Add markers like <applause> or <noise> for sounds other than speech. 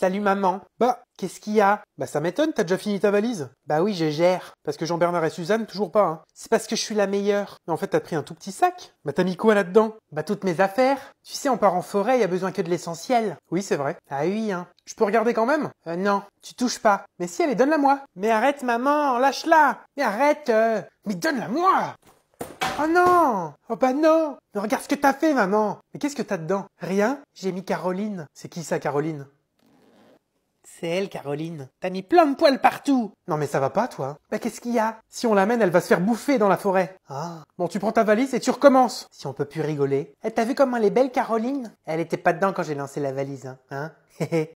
Salut maman. Bah, qu'est-ce qu'il y a Bah ça m'étonne, t'as déjà fini ta valise Bah oui, je gère. Parce que Jean-Bernard et Suzanne, toujours pas, hein. C'est parce que je suis la meilleure. Mais en fait, t'as pris un tout petit sac Bah t'as mis quoi là-dedans Bah toutes mes affaires. Tu sais, on part en forêt, y a besoin que de l'essentiel. Oui, c'est vrai. Ah oui, hein. Je peux regarder quand même euh, Non, tu touches pas. Mais si, allez, donne-la moi. Mais arrête maman, lâche-la. Mais arrête. Euh... Mais donne-la moi Oh non Oh bah non Mais regarde ce que t'as fait, maman Mais qu'est-ce que t'as dedans Rien J'ai mis Caroline. C'est qui ça, Caroline c'est elle, Caroline. T'as mis plein de poils partout. Non mais ça va pas, toi. Bah qu'est-ce qu'il y a Si on l'amène, elle va se faire bouffer dans la forêt. Ah. Bon, tu prends ta valise et tu recommences. Si on peut plus rigoler. Elle t'a vu comment elle est belle, Caroline Elle était pas dedans quand j'ai lancé la valise, hein. hein <laughs>